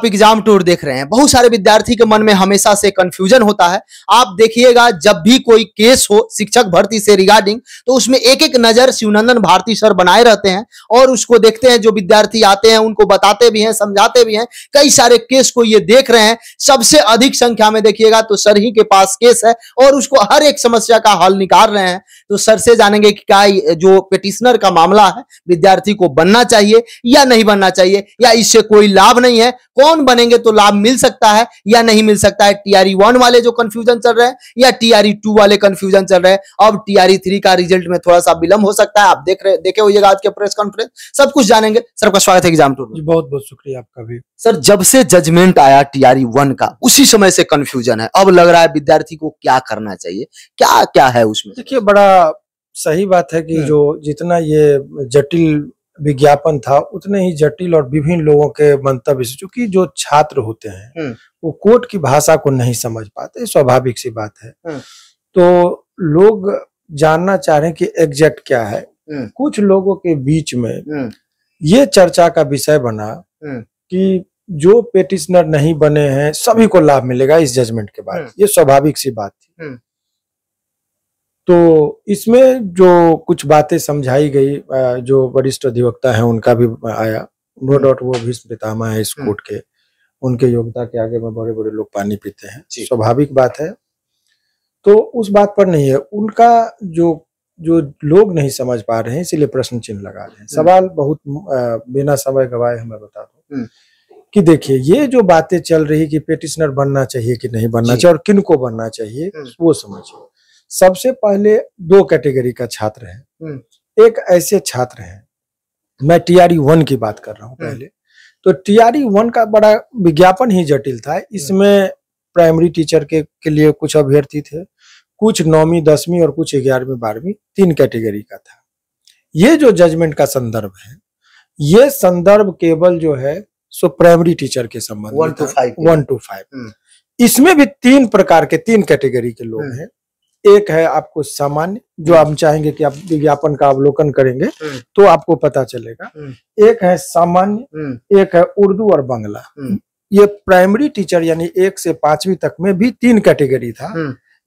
आप exam tour देख रहे हैं बहुत सारे विद्यार्थी के मन में हमेशा से कंफ्यूजन होता है आप देखिएगा जब भी कोई केस हो शिक्षक भर्ती से रिगार्डिंग तो उसमें एक एक नजर शिवनंदन भारती सर बनाए रहते हैं और उसको देखते हैं जो विद्यार्थी आते हैं उनको बताते भी हैं समझाते भी हैं कई सारे केस को ये देख रहे हैं सबसे अधिक संख्या में देखिएगा तो सर ही के पास केस है और उसको हर एक समस्या का हल निकाल रहे हैं तो सर से जानेंगे कि क्या जो पिटिशनर का मामला है विद्यार्थी को बनना चाहिए या नहीं बनना चाहिए या इससे कोई लाभ नहीं है कौन कौन बनेंगे तो लाभ मिल सकता है या नहीं मिल सकता है टीआरई वन वाले जो कंफ्यूजन चल रहे हैं या टीआरई टू वाले कंफ्यूजन चल रहे हैं अब टीआरई थ्री का रिजल्ट में थोड़ा सा विलंब हो सकता है आप देख रहे देखे होइएगा आज के प्रेस कॉन्फ्रेंस सब कुछ जानेंगे सर का स्वागत है एग्जाम टूर बहुत बहुत शुक्रिया आपका भी सर जब से जजमेंट आया टीआरई वन का उसी समय से कंफ्यूजन है अब लग रहा है विद्यार्थी को क्या करना चाहिए क्या क्या है उसमें देखिए बड़ा सही बात है कि हम्म। जो जितना ये जटिल विज्ञापन था उतने ही जटिल और विभिन्न लोगों के मंतव्य से चूंकि जो छात्र होते हैं हम्म। वो कोर्ट की भाषा को नहीं समझ पाते स्वाभाविक सी बात है हम्म। तो लोग जानना चाह रहे हैं कि एग्जैक्ट क्या है हम्म। कुछ लोगों के बीच में ये चर्चा का विषय बना कि जो पेटिशनर नहीं बने हैं सभी को लाभ मिलेगा इस जजमेंट के बाद ये स्वाभाविक सी बात थी तो इसमें जो कुछ बातें समझाई गई जो वरिष्ठ अधिवक्ता हैं उनका भी आया नो हम्म। डाउट वो भी पितामा है इस हम्म। कोर्ट के उनके योग्यता के आगे में बड़े बड़े लोग पानी पीते हैं स्वाभाविक बात है तो उस बात पर नहीं है उनका जो जो लोग नहीं समझ पा रहे हैं इसीलिए प्रश्न चिन्ह लगा रहे हैं हम्म। सवाल बहुत बिना समय गवाए हमें बता दो कि देखिए ये जो बातें चल रही कि पेटिशनर बनना चाहिए कि नहीं बनना चाहिए और किन को बनना चाहिए वो समझिए सबसे पहले दो कैटेगरी का छात्र है हम्म। एक ऐसे छात्र है मैं टीआरई वन की बात कर रहा हूँ हम्म। पहले तो टीआरई वन का बड़ा विज्ञापन ही जटिल था हम्म। इसमें प्राइमरी टीचर के, के लिए कुछ अभ्यर्थी थे कुछ नौवीं दसवीं और कुछ ग्यारहवीं बारहवीं तीन कैटेगरी का था ये जो जजमेंट का संदर्भ है ये संदर्भ केवल जो है सो प्राइमरी टीचर के संबंध वन टू फाइव इसमें भी तीन प्रकार के तीन कैटेगरी के लोग हैं एक है आपको सामान्य जो हम्म। आप चाहेंगे कि आप विज्ञापन का अवलोकन करेंगे हम्म। तो आपको पता चलेगा हम्म। एक है सामान्य एक है उर्दू और बांग्ला ये प्राइमरी टीचर यानी एक से पांचवी तक में भी तीन कैटेगरी था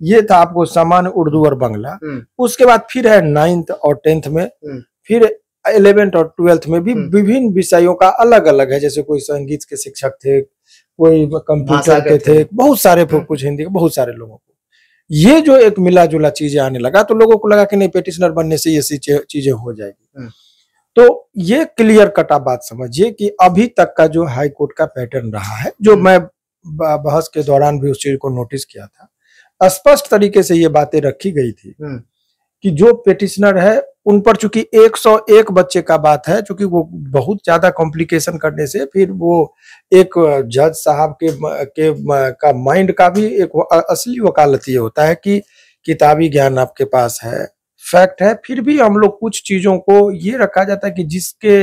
ये था आपको सामान्य उर्दू और बांग्ला उसके बाद फिर है नाइन्थ और टेंथ में फिर इलेवेंथ और ट्वेल्थ में भी विभिन्न विषयों का अलग अलग है जैसे कोई संगीत के शिक्षक थे कोई कंप्यूटर के थे बहुत सारे कुछ हिंदी के बहुत सारे लोगों को ये जो एक मिला जुला चीजें आने लगा तो लोगों को लगा कि नहीं पेटिशनर बनने से ये चीजें हो जाएगी हम्म। तो ये क्लियर कट आप बात समझिए कि अभी तक का जो हाई कोर्ट का पैटर्न रहा है जो हम्म। मैं बहस के दौरान भी उस चीज को नोटिस किया था स्पष्ट तरीके से ये बातें रखी गई थी हम्म। कि जो पेटिशनर है उन पर चूंकि 101 बच्चे का बात है चूंकि वो बहुत ज्यादा कॉम्प्लिकेशन करने से फिर वो एक जज साहब के के का माइंड का भी एक असली वकालत ये होता है कि किताबी ज्ञान आपके पास है फैक्ट है फिर भी हम लोग कुछ चीजों को ये रखा जाता है कि जिसके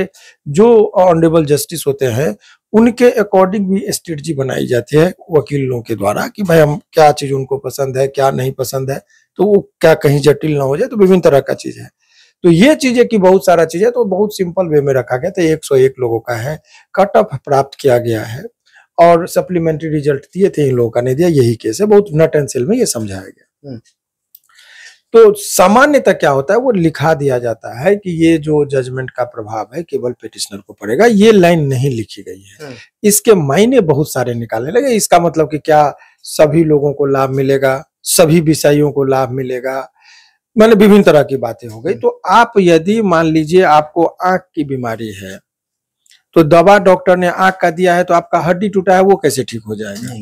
जो ऑनरेबल जस्टिस होते हैं उनके अकॉर्डिंग भी स्ट्रेटजी बनाई जाती है वकीलों के द्वारा कि भाई हम क्या चीज उनको पसंद है क्या नहीं पसंद है तो वो क्या कहीं जटिल ना हो जाए तो विभिन्न तरह का चीज है तो ये चीजें की बहुत सारा चीज है तो बहुत सिंपल वे में रखा गया था एक सौ एक लोगों का है कट ऑफ प्राप्त किया गया है और सप्लीमेंट्री रिजल्ट दिए थे इन लोगों का नहीं दिया यही केस है बहुत नट एंड सेल में ये समझाया गया हम्म। तो सामान्यतः क्या होता है वो लिखा दिया जाता है कि ये जो जजमेंट का प्रभाव है केवल पिटिशनर को पड़ेगा ये लाइन नहीं लिखी गई है हम्म। इसके मायने बहुत सारे निकालने लगे इसका मतलब कि क्या सभी लोगों को लाभ मिलेगा सभी विषयों को लाभ मिलेगा मैंने मतलब विभिन्न तरह की बातें हो गई हम्म। तो आप यदि मान लीजिए आपको आंख की बीमारी है तो दवा डॉक्टर ने आंख का दिया है तो आपका हड्डी टूटा है वो कैसे ठीक हो जाएगा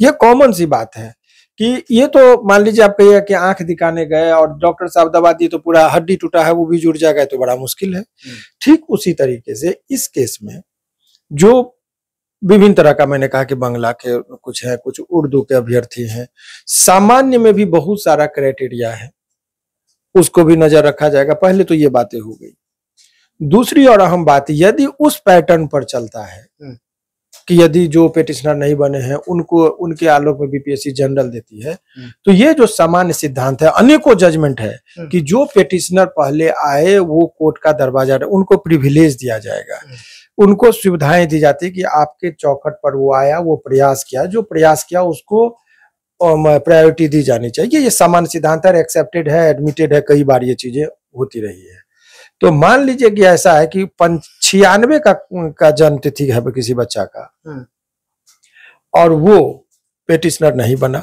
ये कॉमन सी बात है कि ये तो मान लीजिए आप कहिए कि आंख दिखाने गए और डॉक्टर साहब दवा दी तो पूरा हड्डी टूटा है वो भी जुड़ जाएगा तो बड़ा मुश्किल है हम्म। ठीक उसी तरीके से इस केस में जो विभिन्न तरह का मैंने कहा कि बंगला के कुछ है कुछ उर्दू के अभ्यर्थी हैं सामान्य में भी बहुत सारा क्राइटेरिया है उसको भी नजर रखा जाएगा पहले तो ये बातें हो गई दूसरी और अहम बात यदि उस पैटर्न पर चलता है हम्म। कि यदि जो पेटिशनर नहीं बने हैं उनको उनके आलोक में बीपीएससी जनरल देती है हम्म। तो ये जो सामान्य सिद्धांत है अनेकों जजमेंट है हम्म। कि जो पेटिशनर पहले आए वो कोर्ट का दरवाजा उनको प्रिविलेज दिया जाएगा उनको सुविधाएं दी जाती कि आपके चौखट पर वो आया वो प्रयास किया जो प्रयास किया उसको प्रायोरिटी दी जानी चाहिए ये सामान्य सिद्धांत है एक्सेप्टेड है एडमिटेड है कई बार ये चीजें होती रही है तो मान लीजिए कि ऐसा है कि छियानवे का का जन्म तिथि है किसी बच्चा का हम्म। और वो पेटिशनर नहीं बना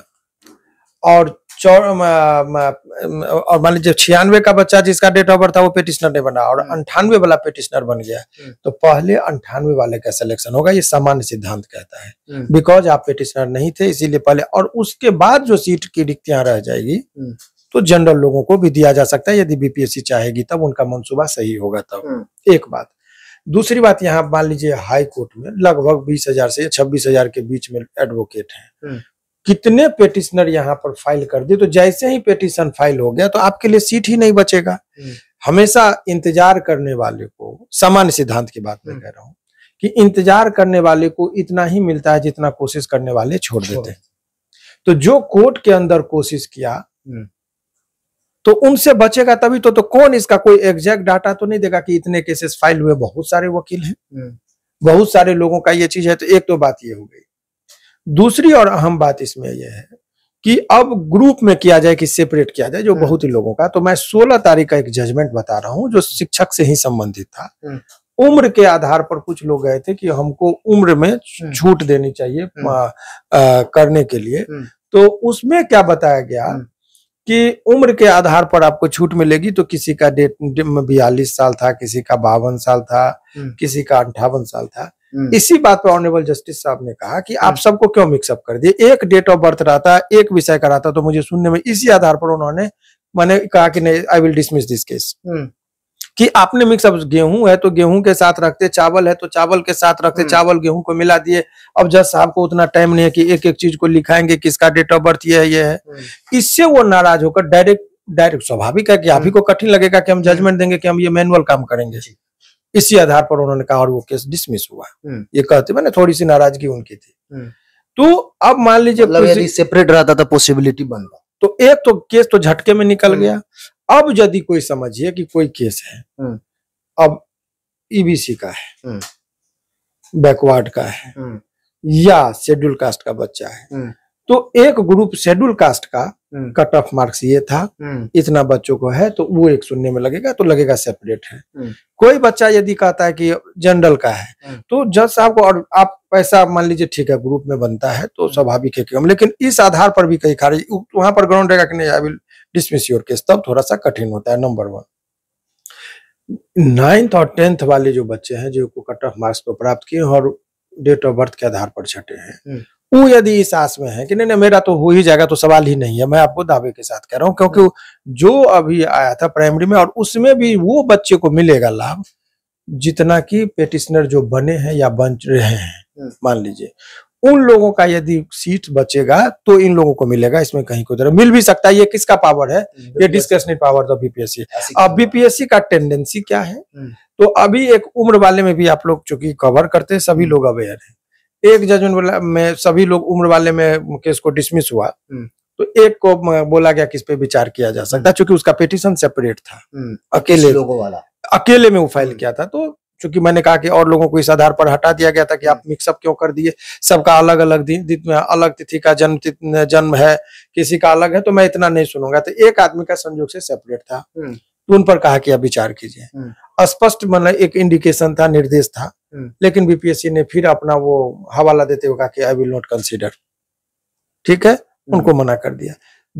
और और मान लीजिए छियानवे का बच्चा जिसका डेट ऑफ बर्थ था वो पेटिशनर नहीं बना और हम्म। अंठानवे वाला पेटिशनर बन गया हम्म। तो पहले अंठानवे वाले का सिलेक्शन होगा ये सामान्य सिद्धांत कहता है बिकॉज हम्म। आप पेटिशनर नहीं थे इसीलिए पहले और उसके बाद जो सीट की रिक्तियां रह जाएगी तो जनरल लोगों को भी दिया जा सकता है यदि बीपीएससी चाहेगी तब उनका मनसूबा सही होगा तब एक बात दूसरी बात यहाँ मान लीजिए हाई कोर्ट में लगभग बीस हजार से छब्बीस हजार के बीच में एडवोकेट हैं कितने पेटिशनर यहाँ पर फाइल कर दिए तो जैसे ही पेटिशन फाइल हो गया तो आपके लिए सीट ही नहीं बचेगा हम्म। हमेशा इंतजार करने वाले को सामान्य सिद्धांत की बात मैं हम्म। कह रहा हूँ कि इंतजार करने वाले को इतना ही मिलता है जितना कोशिश करने वाले छोड़ देते हैं तो जो कोर्ट के अंदर कोशिश किया हम्म। तो उनसे बचेगा तभी तो तो कौन इसका कोई एग्जैक्ट डाटा तो नहीं देगा कि इतने केसेस फाइल हुए बहुत सारे वकील हैं बहुत सारे लोगों का ये चीज है तो एक तो बात ये हो गई दूसरी और अहम बात इसमें यह है कि अब ग्रुप में किया जाए कि सेपरेट किया जाए जो हम्म। बहुत ही लोगों का तो मैं 16 तारीख का एक जजमेंट बता रहा हूँ जो शिक्षक से ही संबंधित था हम्म। उम्र के आधार पर कुछ लोग गए थे कि हमको उम्र में हम्म। छूट देनी चाहिए आ, आ, करने के लिए तो उसमें क्या बताया गया कि उम्र के आधार पर आपको छूट मिलेगी तो किसी का डेट बयालीस साल था किसी का बावन साल था किसी का अंठावन साल था हम्म। इसी बात पर ऑनरेबल जस्टिस साहब ने कहा कि आप हम्म। सबको क्यों मिक्सअप कर दिए एक डेट ऑफ बर्थ रहता एक विषय का रहता तो मुझे सुनने में इसी आधार पर उन्होंने मैंने कहा कि नहीं I will dismiss this case कि आपने मिक्स अब गेहूं है तो गेहूं के साथ रखते चावल है तो चावल के साथ रखते हम्म। चावल गेहूं को मिला दिए अब जज साहब को उतना टाइम नहीं है कि एक एक चीज को लिखाएंगे किसका डेट ऑफ बर्थ ये है ये है इससे वो नाराज होकर डायरेक्ट डायरेक्ट स्वाभाविक है कि आप ही को कठिन लगेगा कि हम जजमेंट देंगे कि हम ये मैनुअल काम करेंगे इसी आधार पर उन्होंने कहा और वो केस डिसमिस हुआ हम्म। ये कहते मैंने थोड़ी सी नाराजगी उनकी थी हम्म। तो अब मान लीजिए सेपरेट मतलब रहता था पॉसिबिलिटी बन रहा तो एक तो केस तो झटके में निकल हम्म। गया अब यदि कोई समझिए कि कोई केस है अब ईबीसी e का है बैकवर्ड का है या शेड्यूल कास्ट का बच्चा है तो एक ग्रुप शेड्यूल कास्ट का कट ऑफ मार्क्स ये था हम्म। इतना बच्चों को है तो वो एक सुनने में लगेगा तो लगेगा सेपरेट है हम्म। कोई बच्चा यदि कहता है कि जनरल का है हम्म। तो जज साहब को और आप पैसा मान लीजिए ठीक है ग्रुप में बनता है तो स्वाभाविक है कम लेकिन इस आधार पर भी कई खारिज वहां पर ग्राउंड रहेगा कि नहीं I will dismiss your case तब थोड़ा सा कठिन होता है नंबर वन नाइन्थ और टेंथ वाले जो बच्चे हैं जो कट ऑफ मार्क्स को प्राप्त किए और डेट ऑफ बर्थ के आधार पर छठे हैं वो यदि इस आस में है कि नहीं नहीं मेरा तो हो ही जाएगा तो सवाल ही नहीं है मैं आपको दावे के साथ कह रहा हूँ क्योंकि हम्म। जो अभी आया था प्राइमरी में और उसमें भी वो बच्चे को मिलेगा लाभ जितना कि पेटिशनर जो बने हैं या बन रहे हैं हम्म। मान लीजिए उन लोगों का यदि सीट बचेगा तो इन लोगों को मिलेगा इसमें कहीं को तरह मिल भी सकता है ये किसका पावर है हम्म, ये डिस्कशनरी पावर था बीपीएससी अब बीपीएससी का टेंडेंसी क्या है तो अभी एक उम्र वाले में भी आप लोग चूंकि कवर करते हैं सभी लोग अवेयर हैं एक जजमेंट में सभी लोग उम्र वाले में केस को डिसमिस हुआ हम्म। तो एक को बोला गया किस पे विचार किया जा सकता हम्म। चूंकि उसका पिटिशन सेपरेट था हम्म। अकेले लोगों वाला अकेले में वो फाइल किया था तो चूंकि मैंने कहा कि और लोगों को इस आधार पर हटा दिया गया था कि आप मिक्सअप क्यों कर दिए सबका अलग अलग दिन अलग तिथि का जन्म जन्म है किसी का अलग है तो मैं इतना नहीं सुनूंगा तो एक आदमी का संयोग से सेपरेट था तो उन पर कहा कि आप विचार कीजिए हम्म। स्पष्ट मतलब एक इंडिकेशन था निर्देश था हम्म। लेकिन बीपीएससी ने फिर अपना वो हवाला देते हुए कहा कि आई विल नॉट कंसिडर ठीक है हम्म। उनको मना कर दिया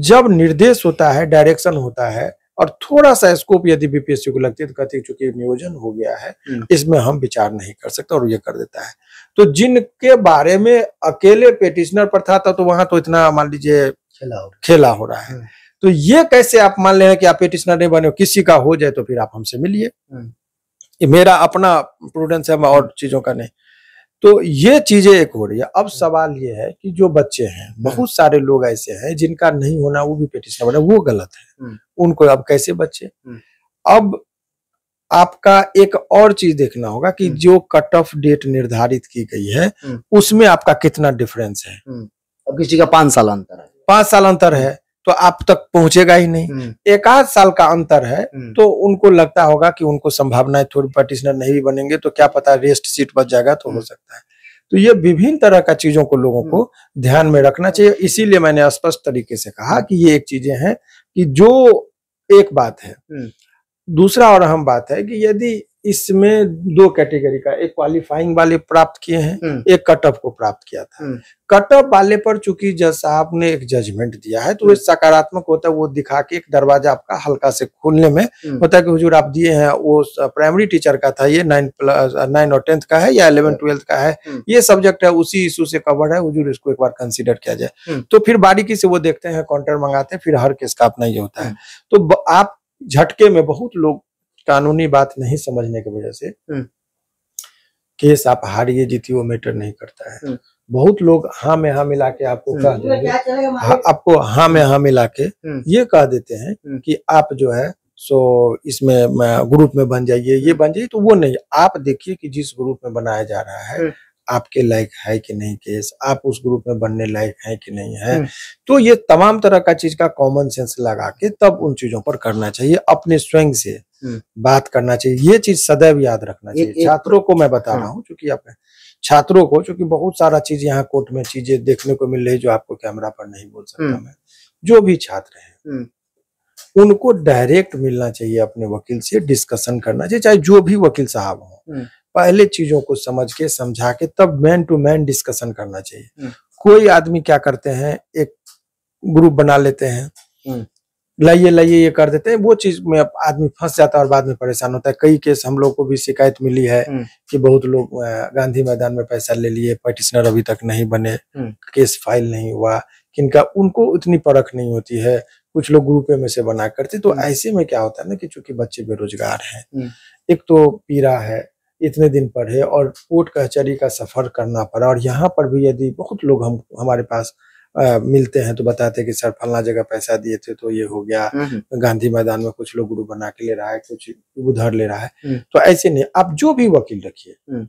जब निर्देश होता है डायरेक्शन होता है और थोड़ा सा स्कोप यदि बीपीएससी को लगती है तो कहती है चूंकि नियोजन हो गया है इसमें हम विचार नहीं कर सकते और ये कर देता है तो जिनके बारे में अकेले पेटिशनर पर था, था तो वहां तो इतना मान लीजिए खेला हो रहा है तो ये कैसे आप मान ले कि आप पेटिशनर नहीं बने हो किसी का हो जाए तो फिर आप हमसे मिलिए हम्म। मेरा अपना प्रूडेंस है और चीजों का नहीं तो ये चीजें एक हो रही है अब हम्म। सवाल ये है कि जो बच्चे हैं हम्म। बहुत सारे लोग ऐसे हैं जिनका नहीं होना वो भी पेटिशनर बने वो गलत है उनको अब कैसे बच्चे अब आपका एक और चीज देखना होगा कि जो कट ऑफ डेट निर्धारित की गई है उसमें आपका कितना डिफरेंस है अब किसी का पांच साल अंतर है पांच साल अंतर है तो आप तक पहुंचेगा ही नहीं हम्म। एक आध साल का अंतर है हम्म। तो उनको लगता होगा कि उनको संभावनाएं थोड़ी पार्टिशनर नहीं भी बनेंगे तो क्या पता रेस्ट सीट बच जाएगा तो हो हम्म। सकता है तो ये विभिन्न तरह का चीजों को लोगों को ध्यान में रखना चाहिए इसीलिए मैंने स्पष्ट तरीके से कहा कि ये एक चीजें हैं कि जो एक बात है दूसरा और अहम बात है कि यदि इसमें दो कैटेगरी का एक क्वालिफाइंग वाले प्राप्त किए हैं हम्म। एक कट ऑफ को प्राप्त किया था कट हम्म। ऑफ वाले पर चूंकि जज साहब ने एक जजमेंट दिया है तो हम्म। सकारात्मक होता है वो दिखा के एक दरवाजा आपका हल्का से खोलने में होता है कि हुजूर आप दिए हैं वो प्राइमरी टीचर का था ये नाइन प्लस नाइन और टेंथ का है या इलेवन ट्वेल्थ का है ये सब्जेक्ट है उसी इशू से कवर है हजूर इसको एक बार कंसिडर किया जाए तो फिर बारीकी से वो देखते हैं काउंटर मंगाते हैं फिर हर केस का अपना ये होता है तो आप झटके में बहुत लोग कानूनी बात नहीं समझने की वजह से हम्म। केस आप हारिए जीती वो मैटर नहीं करता है हम्म। बहुत लोग हाँ में हाँ मिला के आपको हम्म। कह देंगे हाँ, आपको हाँ में हाँ मिला के ये कह देते हैं कि आप जो है सो इसमें ग्रुप में बन जाइए ये बन जाइए तो वो नहीं आप देखिए कि जिस ग्रुप में बनाया जा रहा है आपके लायक है कि नहीं केस आप उस ग्रुप में बनने लायक है कि नहीं है तो ये तमाम तरह का चीज का कॉमन सेंस लगा के तब उन चीजों पर करना चाहिए अपने स्वयं से बात करना चाहिए ये चीज सदैव याद रखना चाहिए छात्रों को मैं बता हाँ। रहा हूँ चूंकि आप छात्रों को चूंकि बहुत सारा चीज यहाँ कोर्ट में चीजें देखने को मिल रही जो आपको कैमरा पर नहीं बोल सकता हम्म। मैं जो भी छात्र है हम्म। उनको डायरेक्ट मिलना चाहिए अपने वकील से डिस्कशन करना चाहिए चाहे जो भी वकील साहब हो हम्म। पहले चीजों को समझ के समझा के तब मैन टू मैन डिस्कशन करना चाहिए कोई आदमी क्या करते हैं एक ग्रुप बना लेते हैं लाइए लाइए ये कर देते हैं वो चीज में आदमी फंस जाता है और बाद में परेशान होता है कई केस हम लोग को भी शिकायत मिली है हम्म। कि बहुत लोग गांधी मैदान में पैसा ले लिए पैटिशनर अभी तक नहीं बने हम्म। केस फाइल नहीं हुआ किनका उनको उतनी परख नहीं होती है कुछ लोग ग्रुप में से बना करते तो हम्म। ऐसे में क्या होता है ना कि चूंकि बच्चे बेरोजगार हैं एक तो पीड़ा है इतने दिन पढ़े और कोर्ट कचहरी का सफर करना पड़ा और यहाँ पर भी यदि बहुत लोग हम हमारे पास आ, मिलते हैं तो बताते हैं कि सर फलना जगह पैसा दिए थे तो ये हो गया हम्म। गांधी मैदान में कुछ लोग गुरु बना के ले रहा है कुछ उधर ले रहा है हम्म। तो ऐसे नहीं आप जो भी वकील रखिए हम्म।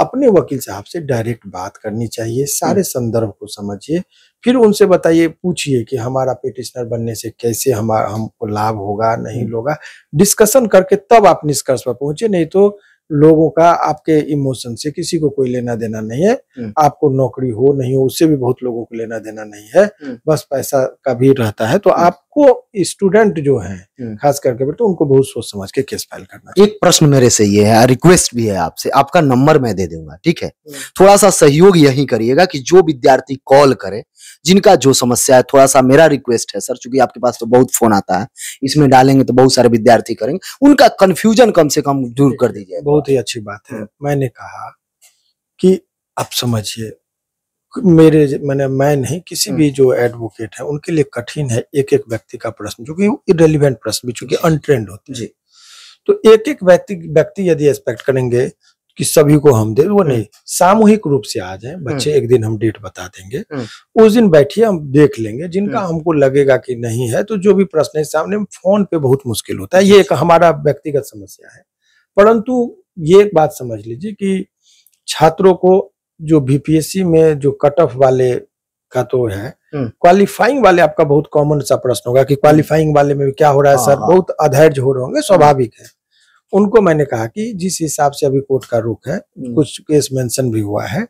अपने वकील साहब से डायरेक्ट बात करनी चाहिए सारे संदर्भ को समझिए फिर उनसे बताइए पूछिए कि हमारा पिटिशनर बनने से कैसे हमारा हमको लाभ होगा नहीं होगा डिस्कशन करके तब आप निष्कर्ष पर पहुंचे नहीं तो लोगों का आपके इमोशन से किसी को कोई लेना देना नहीं है हम्म। आपको नौकरी हो नहीं हो उससे भी बहुत लोगों को लेना देना नहीं है हम्म। बस पैसा का भी रहता है तो हम्म। आप वो स्टूडेंट जो है हम्म। खास करके बेटे तो उनको बहुत सोच समझ के केस फाइल करना एक प्रश्न मेरे से ये है रिक्वेस्ट भी है आपसे आपका नंबर मैं दे दूंगा ठीक है हम्म। थोड़ा सा सहयोग यही करिएगा कि जो विद्यार्थी कॉल करे जिनका जो समस्या है थोड़ा सा मेरा रिक्वेस्ट है सर चूंकि आपके पास तो बहुत फोन आता है इसमें डालेंगे तो बहुत सारे विद्यार्थी करेंगे उनका कंफ्यूजन कम से कम दूर कर दीजिए बहुत ही अच्छी बात है हम्म। मैंने कहा कि आप समझिए मेरे मैंने मैं नहीं किसी हम्म। भी जो एडवोकेट है उनके लिए कठिन है एक एक व्यक्ति का प्रश्न जो कि इरेलीवेंट प्रश्न भी चूंकि अनट्रेंड होते हैं जी तो एक एक व्यक्ति व्यक्ति यदि एक्सपेक्ट करेंगे कि सभी को हम दे वो हम्म। नहीं सामूहिक रूप से आ जाए हम्म। बच्चे एक दिन हम डेट बता देंगे उस दिन बैठिए हम देख लेंगे जिनका हमको लगेगा कि नहीं है तो जो भी प्रश्न है सामने फोन पे बहुत मुश्किल होता है ये एक हमारा व्यक्तिगत समस्या है परंतु ये एक बात समझ लीजिए कि छात्रों को जो बीपीएससी में जो कट ऑफ वाले का तो है क्वालिफाइंग हम्म। वाले आपका बहुत कॉमन सा प्रश्न होगा कि क्वालिफाइंग वाले में क्या हो रहा है सर हाँ, हाँ। बहुत अधैर्य हो रहे होंगे हम्म। स्वाभाविक है उनको मैंने कहा कि जिस हिसाब से अभी कोर्ट का रुख है हम्म। कुछ केस मेंशन भी हुआ है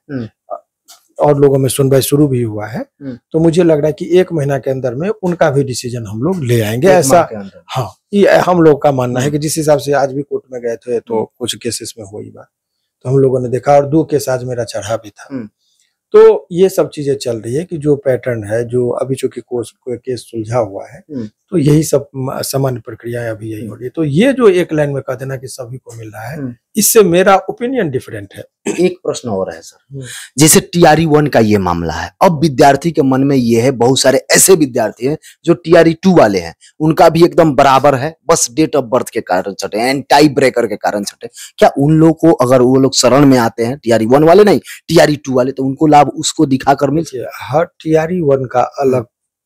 और लोगों में सुनवाई शुरू भी हुआ है तो मुझे लग रहा है कि एक महीना के अंदर में उनका भी डिसीजन हम लोग ले आएंगे ऐसा हाँ ये हम लोग का मानना है कि जिस हिसाब से आज भी कोर्ट में गए थे तो कुछ केसेस में हुई बात तो हम लोगों ने देखा और दो के साथ मेरा चढ़ा भी था हम्म। तो ये सब चीजें चल रही है कि जो पैटर्न है जो अभी चूंकि कोर्स को केस सुलझा हुआ है हम्म। तो यही सब सामान्य प्रक्रियाएं अभी यही हो रही है तो ये जो एक लाइन में कह देना कि सभी को मिल रहा है हम्म। इससे मेरा ओपिनियन डिफरेंट है एक प्रश्न और है सर हम्म। जैसे टीआरई e वन का ये मामला है अब विद्यार्थी के मन में ये है बहुत सारे ऐसे विद्यार्थी हैं जो टीआरई टू e वाले हैं उनका भी एकदम बराबर है बस डेट ऑफ बर्थ के कारण छटे एंड टाइप ब्रेकर के कारण छटे क्या उन लोगों को अगर वो लोग शरण में आते हैं टीआरई वन e वाले नहीं टीआरई टू वाले तो उनको लाभ उसको दिखाकर मिलते हर टीआरई वन का अलग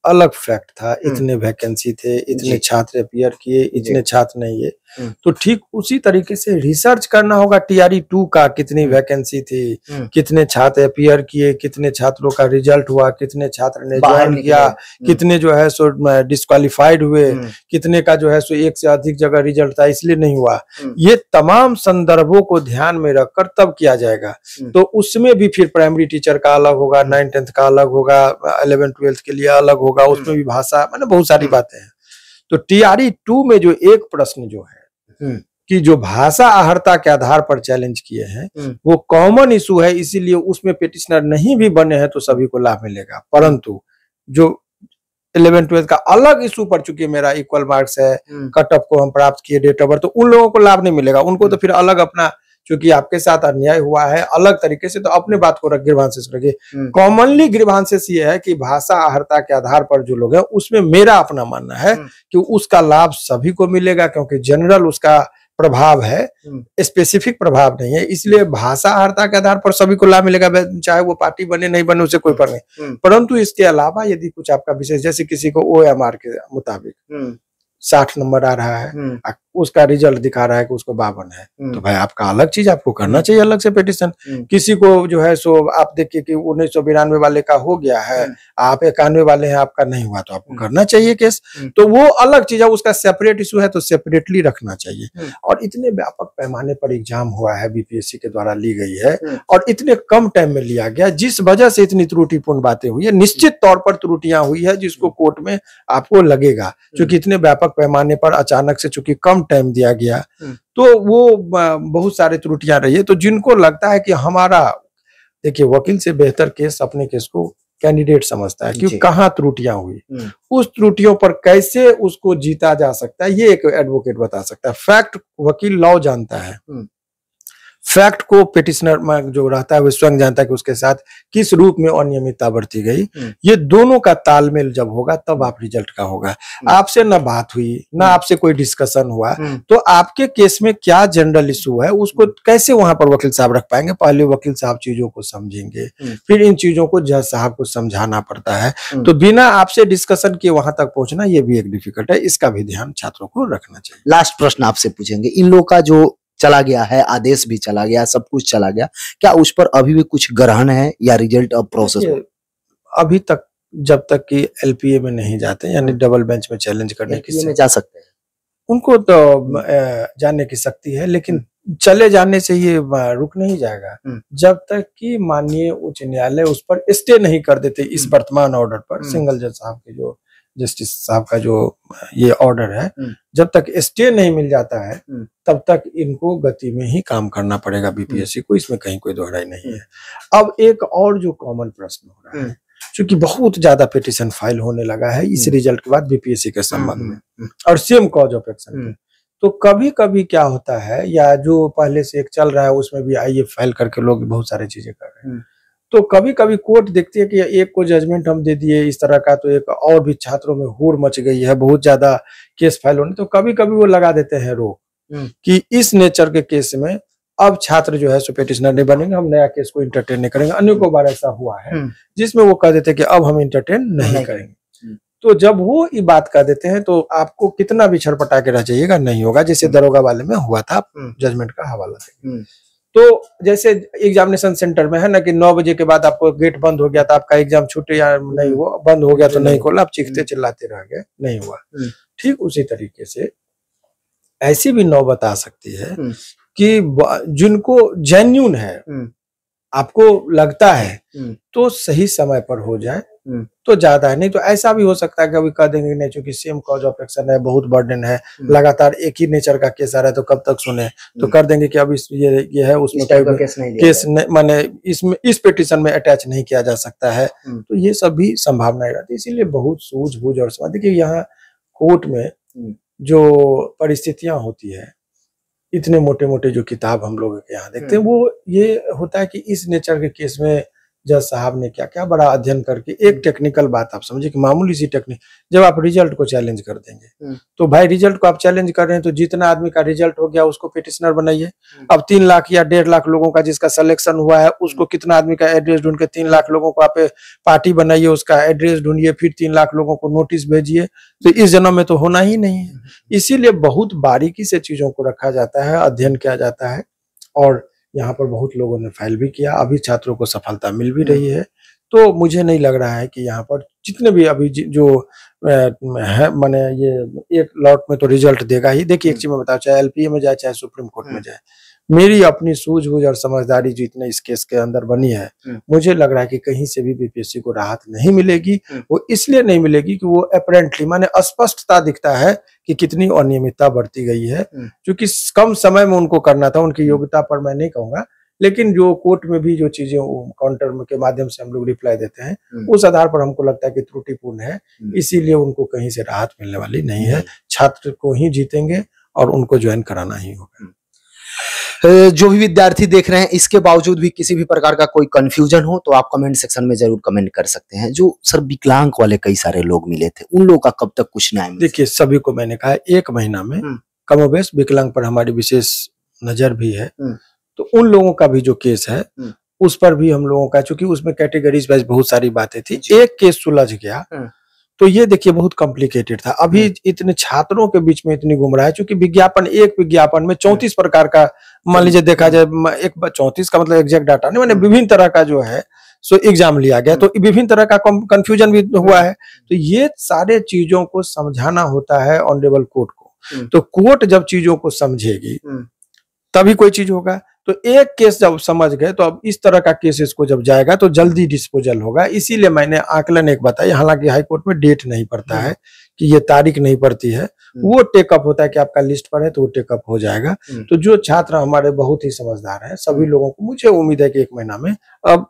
अलग फैक्ट था हम्म। इतने वैकेंसी थे इतने छात्र अपियर किए इतने छात्र नहीं है हम्म। तो ठीक उसी तरीके से रिसर्च करना होगा टीआरई टू e का कितनी वैकेंसी हम्म। थी कितने छात्र अपियर किए कितने छात्रों का रिजल्ट हुआ कितने छात्र ने ज्वाइन किया कितने जो है सो डिस्कालीफाइड हुए कितने का जो है सो एक से अधिक जगह रिजल्ट था इसलिए नहीं हुआ ये तमाम संदर्भों को ध्यान में रखकर तब किया जाएगा तो उसमें भी फिर प्राइमरी टीचर का अलग होगा नाइन टेंथ का अलग होगा अलेवेंथ ट्वेल्थ के लिए अलग होगा हम्म। उसमें भी भाषा मतलब बहुत सारी हम्म। बातें हैं तो टीआरई टू में जो एक प्रश्न जो है हम्म। कि जो भाषा आहरता के आधार पर चैलेंज किए हैं वो कॉमन इशू है इसीलिए उसमें पिटिशनर नहीं भी बने हैं तो सभी को लाभ मिलेगा परंतु जो इलेवन ट्वेल्थ का अलग इशू पड़ चुकी है मेरा इक्वल मार्क्स है कट ऑफ को हम प्राप्त किए डेट ऑफ बर्थ तो उन लोगों को लाभ नहीं मिलेगा उनको तो फिर अलग अपना क्योंकि आपके साथ अन्याय हुआ है अलग तरीके से तो अपने बात को रख रखिए कॉमनली हम्म। ग्रीवांसेस ये है कि भाषा आहरता के आधार पर जो लोग हैं उसमें मेरा अपना मानना है हम्म। कि उसका लाभ सभी को मिलेगा क्योंकि जनरल उसका प्रभाव है स्पेसिफिक हम्म। प्रभाव नहीं है इसलिए भाषा आहरता के आधार पर सभी को लाभ मिलेगा चाहे वो पार्टी बने नहीं बने उसे कोई पर नहीं परंतु इसके अलावा यदि कुछ आपका विशेष जैसे किसी को ओ के मुताबिक साठ नंबर आ रहा है उसका रिजल्ट दिखा रहा है कि उसको बावन है हम्म। तो भाई आपका अलग चीज आपको करना चाहिए अलग से पिटिशन हम्म। किसी को जो है सो आप देखिए कि उन्नीस सौ बिरानवे वाले का हो गया है हम्म। आप इक्यानवे वाले हैं आपका नहीं हुआ तो आपको करना चाहिए केस तो वो अलग चीज है उसका सेपरेट इशू है तो सेपरेटली रखना चाहिए और इतने व्यापक पैमाने पर एग्जाम हुआ है बीपीएससी के द्वारा ली गई है और इतने कम टाइम में लिया गया जिस वजह से इतनी त्रुटिपूर्ण बातें हुई है निश्चित तौर पर त्रुटियां हुई है जिसको कोर्ट में आपको लगेगा क्योंकि इतने व्यापक पैमाने पर अचानक से चूंकि कम कम टाइम दिया गया हम्म। तो वो बहुत सारे त्रुटियां रही है तो जिनको लगता है कि हमारा देखिए वकील से बेहतर केस अपने केस को कैंडिडेट समझता है क्योंकि कहाँ त्रुटियां हुई हम्म। उस त्रुटियों पर कैसे उसको जीता जा सकता है ये एक एडवोकेट बता सकता है फैक्ट वकील लॉ जानता है हम्म। फैक्ट को पिटिशनर जो रहता है वो स्वयं जानता है कि उसके साथ किस रूप में अनियमितता बरती गई हम्म। ये दोनों का तालमेल जब होगा तब आप रिजल्ट का होगा हम्म। आपसे ना बात हुई ना हम्म। आपसे कोई डिस्कशन हुआ तो आपके केस में क्या जनरल इशू है उसको कैसे वहां पर वकील साहब रख पाएंगे पहले वकील साहब चीजों को समझेंगे फिर इन चीजों को जज साहब को समझाना पड़ता है तो बिना आपसे डिस्कशन के वहां तक पहुंचना ये भी एक डिफिकल्ट है इसका भी ध्यान छात्रों को रखना चाहिए लास्ट प्रश्न आपसे पूछेंगे इन लोग का जो चला गया है आदेश भी चला गया सब कुछ चला गया क्या उस पर अभी भी कुछ ग्रहण है या रिजल्ट और प्रोसेस अभी तक जब तक कि एलपीए में नहीं जाते यानी डबल बेंच में चैलेंज करने की जा सकते हैं उनको तो जाने की शक्ति है लेकिन चले जाने से ये रुक नहीं जाएगा हम्म। जब तक कि माननीय उच्च न्यायालय उस पर स्टे नहीं कर देते इस हम्म। वर्तमान ऑर्डर पर सिंगल हम्म। जज साहब के जो जस्टिस साहब का जो ये ऑर्डर है जब तक स्टे नहीं मिल जाता है तब तक इनको गति में ही काम करना पड़ेगा बीपीएससी को इसमें कहीं कोई दोहराई नहीं है अब एक और जो कॉमन प्रश्न हो रहा है क्योंकि बहुत ज्यादा पिटिशन फाइल होने लगा है इस रिजल्ट के बाद बीपीएससी के संबंध में और सेम कॉज ऑफ एक्शन तो कभी कभी क्या होता है या जो पहले से एक चल रहा है उसमें भी आइए फाइल करके लोग बहुत सारी चीजें कर रहे हैं हम्म। तो कभी कभी कोर्ट देखती है कि एक को जजमेंट हम दे दिए इस तरह का तो एक और भी छात्रों में हुर मच गई है बहुत ज्यादा केस फाइल होने तो कभी कभी वो लगा देते हैं रोक हम्म। कि इस नेचर के केस में अब छात्र जो है सो नहीं बनेंगे हम नया केस को इंटरटेन नहीं करेंगे अनेकों बार ऐसा हुआ है हम्म। जिसमें वो कह देते कि अब हम इंटरटेन नहीं करेंगे तो जब वो ये बात कर देते हैं तो आपको कितना भी छटपटा के रह जाइएगा नहीं होगा जैसे हम्म। दरोगा वाले में हुआ था जजमेंट हम्म। का हवाला से हम्म। तो जैसे एग्जामिनेशन सेंटर में है ना कि नौ बजे के बाद आपको गेट बंद हो गया था तो आपका एग्जाम छूटे या नहीं हुआ बंद हो गया तो नहीं खोला आप चीखते चिल्लाते रह गए नहीं हुआ ठीक उसी तरीके से ऐसी भी नौबत आ सकती है कि जिनको जेन्यून है आपको लगता है तो सही समय पर हो जाए हम्म। तो ज्यादा है नहीं तो ऐसा भी हो सकता है कभी कह देंगे नहीं चूंकि सेम कॉज ऑफ एक्शन है बहुत बर्डन है हम्म। लगातार एक ही नेचर का केस आ रहा है तो कब तक सुने तो हम्म। कर देंगे कि अब इस ये ये है उसमें केस नहीं केस माने इसमें इस पिटिशन में अटैच नहीं किया जा सकता है तो ये सब भी संभावनाएं रहती है तो इसीलिए बहुत सूझबूझ और समझ देखिए यहाँ कोर्ट में जो परिस्थितियां होती है इतने मोटे मोटे जो किताब हम लोग यहाँ देखते हैं वो ये होता है कि इस नेचर के केस में जज साहब ने क्या क्या बड़ा अध्ययन करके एक टेक्निकल हम्म। बात आप समझिए कि मामूली सी टेक्निक जब आप रिजल्ट को चैलेंज कर देंगे हम्म। तो भाई रिजल्ट को आप चैलेंज कर रहे हैं तो जितना आदमी का रिजल्ट हो गया उसको पिटिशनर बनाइए हम्म। अब तीन लाख या डेढ़ लाख लोगों का जिसका सिलेक्शन हुआ है उसको कितना आदमी का एड्रेस ढूंढ के तीन लाख लोगों को आप पार्टी बनाइए उसका एड्रेस ढूंढिए फिर तीन लाख लोगों को नोटिस भेजिए तो इस जन्म में तो होना ही नहीं है इसीलिए बहुत बारीकी से चीजों को रखा जाता है अध्ययन किया जाता है और यहाँ पर बहुत लोगों ने फाइल भी किया अभी छात्रों को सफलता मिल भी हम्म। रही है तो मुझे नहीं लग रहा है कि यहाँ पर जितने भी अभी जो है मैंने ये एक लॉट में तो रिजल्ट देगा ही देखिए एक हम्म। चीज में बताओ चाहे एलपीए में जाए चाहे सुप्रीम कोर्ट में हम्म। जाए मेरी अपनी सूझबूझ और समझदारी जितने इस केस के अंदर बनी है हम्म। मुझे लग रहा है कि कहीं से भी बीपीएससी को राहत नहीं मिलेगी हम्म। वो इसलिए नहीं मिलेगी कि वो अपरेंटली माने अस्पष्टता दिखता है कि कितनी अनियमितता बढ़ती गई है हम्म। क्योंकि कम समय में उनको करना था उनकी योग्यता पर मैं नहीं कहूंगा लेकिन जो कोर्ट में भी जो चीजें काउंटर के माध्यम से हम लोग रिप्लाई देते हैं उस आधार पर हमको लगता है कि त्रुटिपूर्ण है इसीलिए उनको कहीं से राहत मिलने वाली नहीं है छात्र को ही जीतेंगे और उनको ज्वाइन कराना ही होगा जो भी विद्यार्थी देख रहे हैं इसके बावजूद भी किसी भी प्रकार का कोई कंफ्यूजन हो तो आप कमेंट सेक्शन में जरूर कमेंट कर सकते हैं जो सर विकलांग वाले कई सारे लोग मिले थे उन लोगों का कब तक कुछ न्याय देखिए सभी को मैंने कहा एक महीना में हम्म। कमोबेश विकलांग पर हमारी विशेष नजर भी है हम्म। तो उन लोगों का भी जो केस है हम्म। उस पर भी हम लोगों का चूंकि उसमें कैटेगरीज वाइज बहुत सारी बातें थी एक केस सुलझ गया तो ये देखिए बहुत कॉम्प्लिकेटेड था अभी हम्म। इतने छात्रों के बीच में इतनी गुमराह है चूंकि विज्ञापन एक विज्ञापन में चौंतीस प्रकार का मान लीजिए देखा जाए एक चौंतीस का मतलब एग्जैक्ट डाटा नहीं मैंने हम्म। विभिन्न तरह का जो है सो एग्जाम लिया गया तो हम्म। विभिन्न तरह का कंफ्यूजन भी हुआ है तो ये सारे चीजों को समझाना होता है ऑनरेबल कोर्ट को तो कोर्ट जब चीजों को समझेगी तभी कोई चीज होगा तो एक केस जब समझ गए तो अब इस तरह का केस इसको जब जाएगा तो जल्दी डिस्पोजल होगा इसीलिए मैंने आकलन एक बताया हालांकि हाईकोर्ट में डेट नहीं पड़ता हम्म। है कि ये तारीख नहीं पड़ती है हम्म। वो टेकअप होता है कि आपका लिस्ट पर है तो वो टेकअप हो जाएगा हम्म। तो जो छात्र हमारे बहुत ही समझदार है सभी लोगों को मुझे उम्मीद है कि एक महीना में अब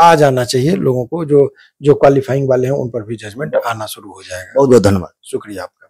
आ जाना चाहिए लोगों को जो जो क्वालिफाइंग वाले हैं उन पर भी जजमेंट आना शुरू हो जाएगा बहुत बहुत धन्यवाद शुक्रिया आपका